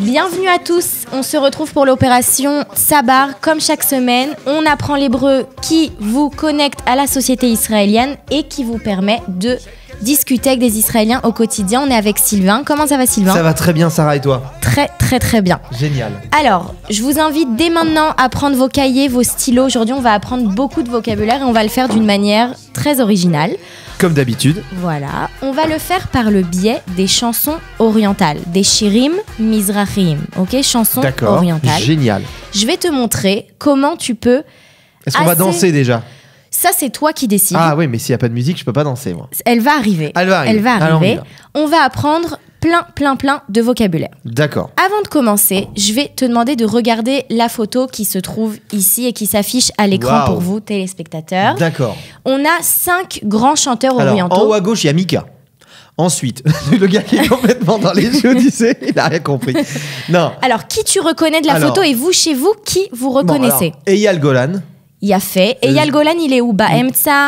Bienvenue à tous, on se retrouve pour l'opération Sabar comme chaque semaine. On apprend l'hébreu qui vous connecte à la société israélienne et qui vous permet de discuter avec des Israéliens au quotidien. On est avec Sylvain. Comment ça va Sylvain Ça va très bien Sarah et toi Très très très bien. Génial. Alors, je vous invite dès maintenant à prendre vos cahiers, vos stylos. Aujourd'hui, on va apprendre beaucoup de vocabulaire et on va le faire d'une manière très originale comme d'habitude. Voilà, on va le faire par le biais des chansons orientales, des shirim, mizrahim, ok, chansons orientales. Génial. Je vais te montrer comment tu peux. Est-ce qu'on va danser déjà ça, c'est toi qui décides. Ah oui, mais s'il n'y a pas de musique, je ne peux pas danser, moi. Elle va arriver. Elle va arriver. Elle va arriver. on va apprendre plein, plein, plein de vocabulaire. D'accord. Avant de commencer, je vais te demander de regarder la photo qui se trouve ici et qui s'affiche à l'écran pour vous, téléspectateurs. D'accord. On a cinq grands chanteurs orientaux. En haut à gauche, il y a Mika. Ensuite, le gars qui est complètement dans les yeux, il n'a rien compris. Non. Alors, qui tu reconnais de la photo et vous, chez vous, qui vous reconnaissez alors, Eyal Golan il a fait. Et il euh, Golan, il est où Bah,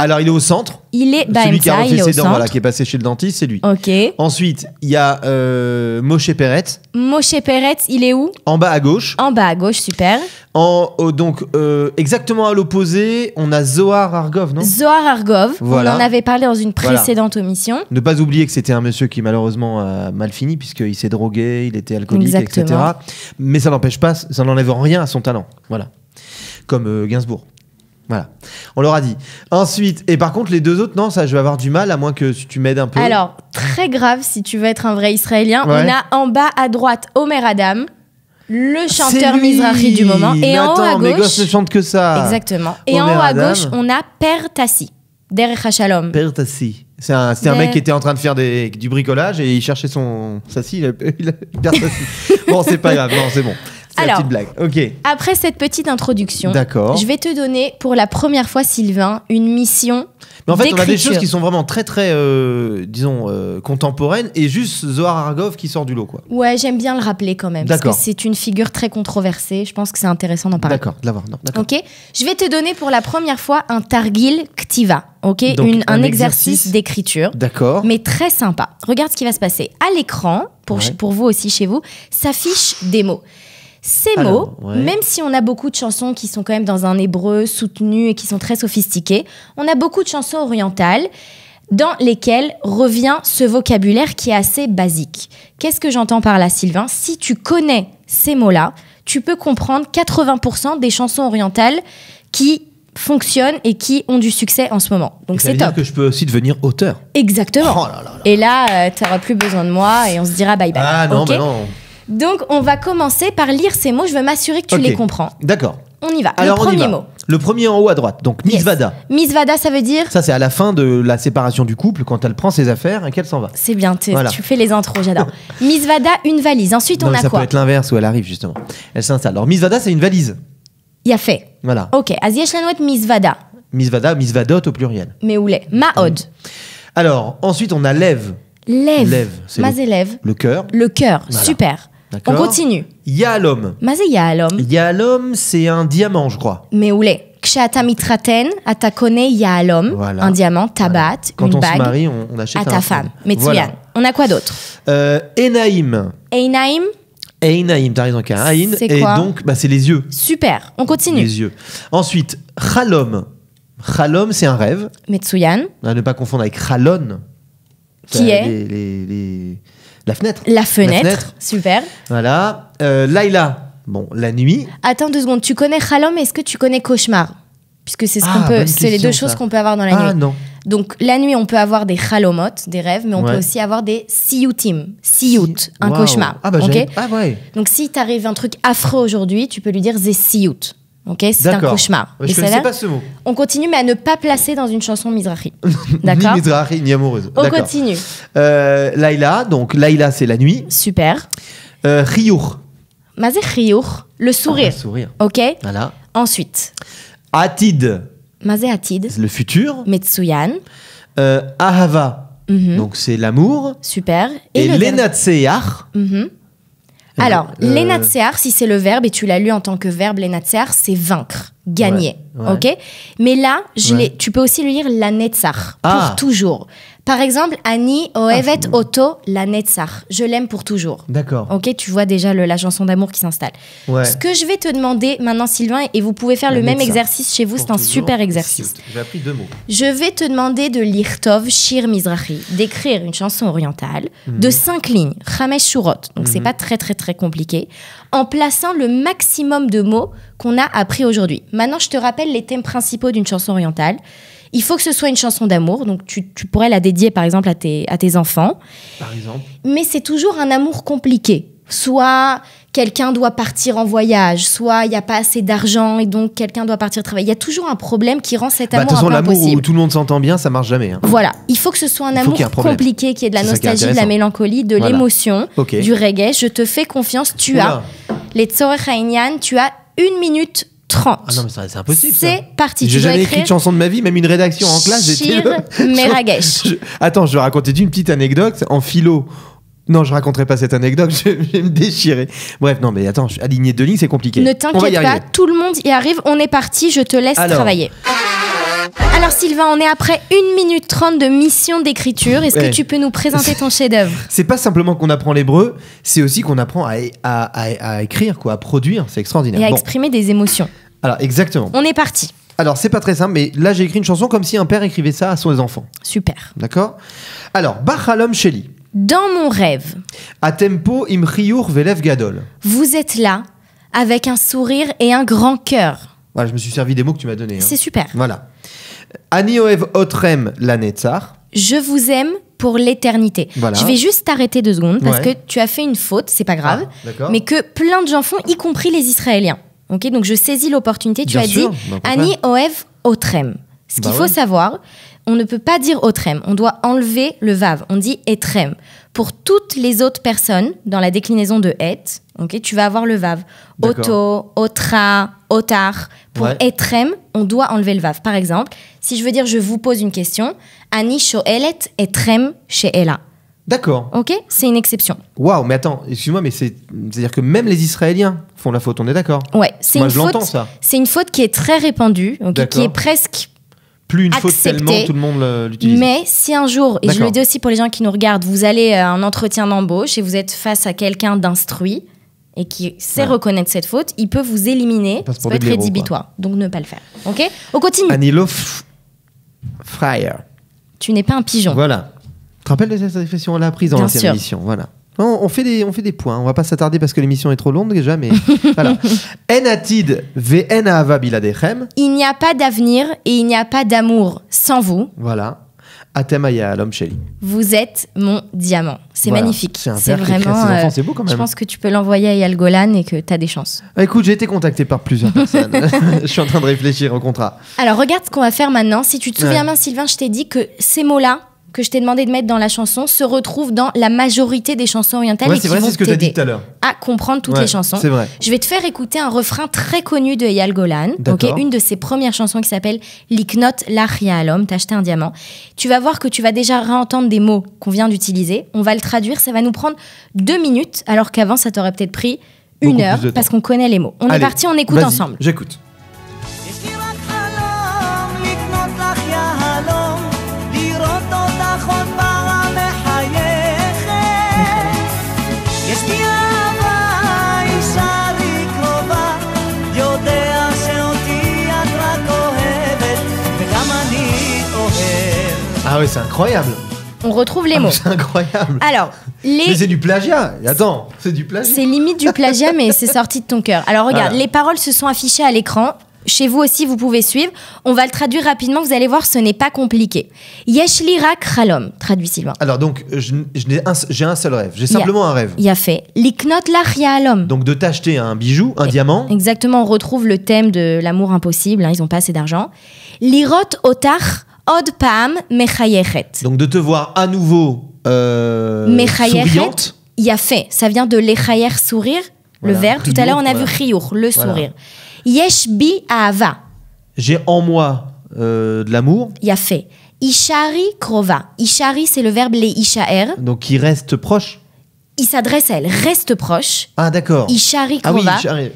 Alors, il est au centre. Il est bah, Celui qui a ses voilà, qui est passé chez le dentiste, c'est lui. Ok. Ensuite, il y a euh, Moshe Peretz. Moshe Peretz, il est où en bas à gauche. En bas à gauche, super. En, donc, euh, exactement à l'opposé, on a Zohar Argov, non Zohar Argov, on en avait parlé dans une précédente omission. Ne pas oublier que c'était un monsieur qui malheureusement a mal fini puisqu'il s'est drogué, il était alcoolique, etc. Mais ça n'empêche pas, ça n'enlève rien à son talent. Voilà. Comme Gainsbourg. Voilà, on leur a dit. Ensuite, et par contre, les deux autres, non, ça, je vais avoir du mal, à moins que tu m'aides un peu. Alors, très grave, si tu veux être un vrai Israélien, on a en bas à droite Omer Adam, le chanteur Mizrahi du moment, et en haut à gauche. Exactement. Et en haut gauche, on a Per Tassi, Der Shalom. Per Tassi. C'est un, mec qui était en train de faire du bricolage et il cherchait son sassi. Il a, bon, c'est pas grave, non, c'est bon. Alors, Ok. Après cette petite introduction, je vais te donner pour la première fois, Sylvain, une mission. Mais en fait, on a des choses qui sont vraiment très, très, euh, disons, euh, contemporaines et juste Zohar Argov qui sort du lot, quoi. Ouais, j'aime bien le rappeler quand même. Parce que c'est une figure très controversée. Je pense que c'est intéressant d'en parler. D'accord, de D'accord. Ok. Je vais te donner pour la première fois un Targil Ktiva. Ok, un, exercice, d'écriture, D'accord. mais très sympa. Regarde ce qui va se passer. À l'écran, pour, pour vous aussi chez vous, s'affichent des mots ces mots, même si on a beaucoup de chansons qui sont quand même dans un hébreu soutenu et qui sont très sophistiquées, on a beaucoup de chansons orientales dans lesquelles revient ce vocabulaire qui est assez basique. Qu'est-ce que j'entends par là, Sylvain Si tu connais ces mots-là, tu peux comprendre 80% des chansons orientales qui fonctionnent et qui ont du succès en ce moment. Donc c'est top. Dire que je peux aussi devenir auteur. Exactement. Oh et là, euh, tu n'auras plus besoin de moi et on se dira bye bye. Ah non, mais non. Donc, on va commencer par lire ces mots. Je veux m'assurer que tu les comprends. D'accord. On y va. Alors, le premier mot. Le premier en haut à droite. Donc, Misvada. Misvada, ça veut dire Ça, c'est à la fin de la séparation du couple, quand elle prend ses affaires et qu'elle s'en va. C'est bien, tu fais les intros, j'adore. Misvada, une valise. Ensuite, on a quoi Ça peut être l'inverse où elle arrive, justement. Elle s'installe. Alors, Misvada, c'est une valise. Il a fait. Voilà. Ok. Misvada. Misvada, Misvadot au pluriel. Mais où Maod. Ah Alors, ensuite, on a Lève. Lève. Lève. le, Le cœur. Le cœur. Super. On continue. Yalom. Mazé Yalom. Yalom, c'est un diamant, je crois. Mais où Kshata mitraten, atakone Yalom. Voilà. Un diamant, tabat, Quand une on se marie, on, on achète à ta femme. Voilà. On a quoi d'autre euh, Einaim. Enaim Einaim, t'as raison, C'est quoi? Et donc, bah, c'est les yeux. Super, on continue. Les yeux. Ensuite, khalom. Khalom c'est un rêve. Metsuyan. Ah, ne pas confondre avec Chalon. Qui est les la fenêtre. La fenêtre. Super. Voilà. Euh, Laila. Bon, la nuit. Attends deux secondes. Tu connais Khalom Est-ce que tu connais Cauchemar Puisque c'est ce ah, les deux choses qu'on peut avoir dans la ah, nuit. Non. Donc la nuit, on peut avoir des Khalomot, des rêves, mais on peut aussi avoir des Siyutim, Siyut, un cauchemar. Ah bah ah, ouais. Donc si t'arrive un truc affreux aujourd'hui, tu peux lui dire Zé Siyut. Ok, c'est un cauchemar. je ne pas ce mot. On continue, mais à ne pas placer dans une chanson Mizrahi. ni Mizrahi, ni amoureuse. On continue. Euh, Laila, donc Laila, c'est la nuit. Super. Euh, Mazé le sourire. Ah, le sourire. Ok. Voilà. Ensuite. Atid. Mazé Atid. Le futur. Metsuyan. Euh, Ahava. Mhm. Donc c'est l'amour. Super. Et, Et alors, euh... si c'est le verbe, et tu l'as lu en tant que verbe, lénatsear, c'est vaincre, gagner. Ok Mais là, je tu peux aussi lire la pour ah. toujours. Par exemple, Annie Oevet ah. Otto, la Netzar. Je l'aime pour toujours. D'accord. Ok, tu vois déjà la chanson d'amour qui s'installe. Ce que je vais te demander maintenant, Sylvain, et vous pouvez faire le même exercice chez vous, c'est un super exercice. J'ai appris deux mots. Je vais te demander de lire Tov Shir Mizrahi, d'écrire une chanson orientale de mhm. cinq lignes, Khamesh Shurot. Donc c'est mhm. pas très très très compliqué, en plaçant le maximum de mots qu'on a appris aujourd'hui. Maintenant, je te rappelle les thèmes principaux d'une chanson orientale. Il faut que ce soit une chanson d'amour, donc tu, pourrais la dédier par exemple à tes, à tes enfants. Par exemple. Mais c'est toujours un amour compliqué. Soit quelqu'un doit partir en voyage, soit il n'y a pas assez d'argent et donc quelqu'un doit partir travailler. Il y a toujours un problème qui rend cet bah, amour bah, un l'amour où tout le monde s'entend bien, ça marche jamais. Hein. Voilà, il faut que ce soit un amour compliqué, qui ait de la nostalgie, de la mélancolie, de l'émotion, du reggae. Je te fais confiance, tu as les Tsorechaignyan, tu as une minute ah c'est impossible. C'est parti. J'ai jamais écrit de chanson de ma vie, même une rédaction en classe. J'étais Attends, je vais raconter une petite anecdote. En philo, non, je raconterai pas cette anecdote, je vais me déchirer. Bref, non, mais attends, aligner deux lignes, c'est compliqué. Ne t'inquiète pas, tout le monde y arrive. On est parti, je te laisse travailler. Alors Sylvain, on est après 1 minute 30 de mission d'écriture. Est-ce que tu peux nous présenter ton chef-d'œuvre C'est pas simplement qu'on apprend l'hébreu, c'est aussi qu'on apprend à, à, écrire, quoi, à produire. C'est extraordinaire. Et à exprimer des émotions. Alors, exactement. On est parti. Alors, c'est pas très simple, mais là, j'ai écrit une chanson comme si un père écrivait ça à ses enfants. Super. D'accord Alors, Bachalom Sheli. Dans mon rêve. À tempo imriur velev gadol. Vous êtes là, avec un sourire et un grand cœur. Voilà, je me suis servi des mots que tu m'as donnés. Hein. C'est super. Voilà. Ani otrem la Je vous aime pour l'éternité. Je vais juste t'arrêter deux secondes parce que tu as fait une faute, c'est pas grave, ah, mais que plein de gens font, y compris les Israéliens. Ok, donc je saisis l'opportunité. Tu as dit Annie Oev Otrem. Ce bah qu'il faut savoir, on ne peut pas dire Otrem, on doit enlever le vav, on dit Etrem. Pour toutes les autres personnes, dans la déclinaison de Et, ok, tu vas avoir le vav. Oto »,« Otra, Otar. Pour Etrem, on doit enlever le vav. Par exemple, si je veux dire je vous pose une question, Annie Shoelet Etrem Sheela. D'accord. Ok, c'est une exception. Waouh, mais attends, excuse-moi, mais c'est-à-dire que même les Israéliens font la faute, on est d'accord c'est une faute. C'est une faute qui est très répandue, qui est presque plus une faute tellement tout le monde euh, l'utilise. Mais si un jour, et je le dis aussi pour les gens qui nous regardent, vous allez euh, à un entretien d'embauche et vous êtes face à quelqu'un d'instruit et qui sait reconnaître cette faute, il peut vous éliminer. Ça peut être rédhibitoire. Donc ne pas le faire. Ok On continue. Anilo Fryer. Tu n'es pas un pigeon. Voilà. Tu te rappelles de cette expression On l'a prise dans l'ancienne Voilà. On, fait des, on fait des points. On va pas s'attarder parce que l'émission est trop longue déjà, mais voilà. Il n'y a pas d'avenir et il n'y a pas d'amour sans vous. Voilà. Atemaya l'homme chéri. Vous êtes mon diamant. C'est magnifique. C'est vraiment. Euh, je pense que tu peux l'envoyer à Yalgolan et que tu as des chances. Ah, écoute, j'ai été contacté par plusieurs personnes. je suis en train de réfléchir au contrat. Alors regarde ce qu'on va faire maintenant. Si tu te souviens Sylvain, je t'ai dit que ces mots-là, que je t'ai demandé de mettre dans la chanson se retrouve dans la majorité des chansons orientales ouais, c'est ce que as dit tout à, l'heure. à comprendre toutes les chansons. C'est Vrai. Je vais te faire écouter un refrain très connu de Eyal Golan, une de ses premières chansons qui s'appelle Liknot l'Achia T'as acheté un diamant. Tu vas voir que tu vas déjà réentendre des mots qu'on vient d'utiliser. On va le traduire, ça va nous prendre deux minutes, alors qu'avant ça t'aurait peut-être pris une heure parce qu'on connaît les mots. On est parti, on écoute ensemble. J'écoute. Ah oui, c'est incroyable. On retrouve les ah, mots. C'est incroyable. Alors, les... c'est du plagiat. Attends, c'est du plagiat. C'est limite du plagiat, mais c'est sorti de ton cœur. Alors regarde, les paroles se sont affichées à l'écran. Chez vous aussi, vous pouvez suivre. On va le traduire rapidement. Vous allez voir, ce n'est pas compliqué. rak kralom, traduit Sylvain. Alors donc, je, j'ai un, seul rêve. J'ai simplement un rêve. Il a fait. Liknot yalom. Donc de t'acheter un bijou, un diamant. Exactement. On retrouve le thème de l'amour impossible. Hein, ils n'ont pas assez d'argent. Lirot otar od pam Donc de te voir à nouveau euh, souriante. a fait. Ça vient de lechayer sourire, le verbe. Tout à l'heure, on a vu riour le sourire. Yesh bi J'ai en moi euh, de l'amour. il a fait. Ishari krova. Ishari, c'est le verbe les ishaer. Donc qui reste proche il s'adresse à elle, reste proche. Ah d'accord. Il charrie ah, oui,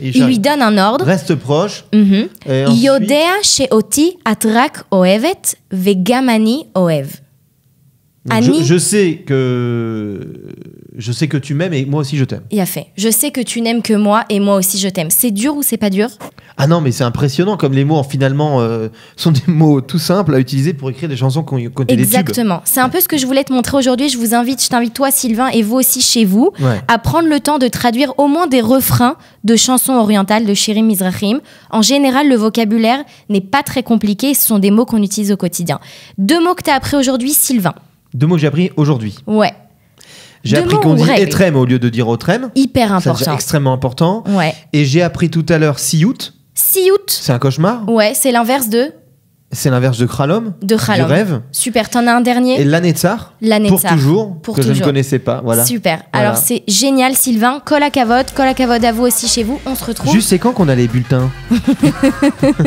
il, lui donne un ordre. Reste proche. Mm -hmm. Yodea sheoti atrak oevet gamani oev. Je, je, sais que je sais que tu m'aimes et moi aussi je t'aime. Il a fait. Je sais que tu n'aimes que moi et moi aussi je t'aime. C'est dur ou c'est pas dur Ah non, mais c'est impressionnant comme les mots hein, finalement euh, sont des mots tout simples à utiliser pour écrire des chansons qu'on Exactement. C'est un peu ce que je voulais te montrer aujourd'hui. Je vous invite, je t'invite toi Sylvain et vous aussi chez vous à prendre le temps de traduire au moins des refrains de chansons orientales de Shirim Mizrahim. En général, le vocabulaire n'est pas très compliqué. Ce sont des mots qu'on utilise au quotidien. Deux mots que tu as appris aujourd'hui, Sylvain. Deux mots que j'ai appris aujourd'hui. Ouais. J'ai appris qu'on dit etrem au lieu de dire otrem. Hyper important. extrêmement important. Ouais. Et j'ai appris tout à l'heure siout. Siout. C'est un cauchemar Ouais, c'est l'inverse de c'est l'inverse de Kralom. De Kralom. Du rêve. Super. T'en as un dernier. Et l'année de Tsar. L'année Pour toujours. Pour que je ne connaissais pas. Voilà. Super. Alors c'est génial, Sylvain. Colle à cavote. Colle à cavote à vous aussi chez vous. On se retrouve. Juste, c'est quand qu'on a les bulletins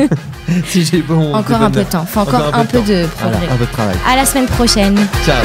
Si j'ai bon. Encore un peu de temps. encore, un, peu, de, un peu de travail. À la semaine prochaine. Ciao.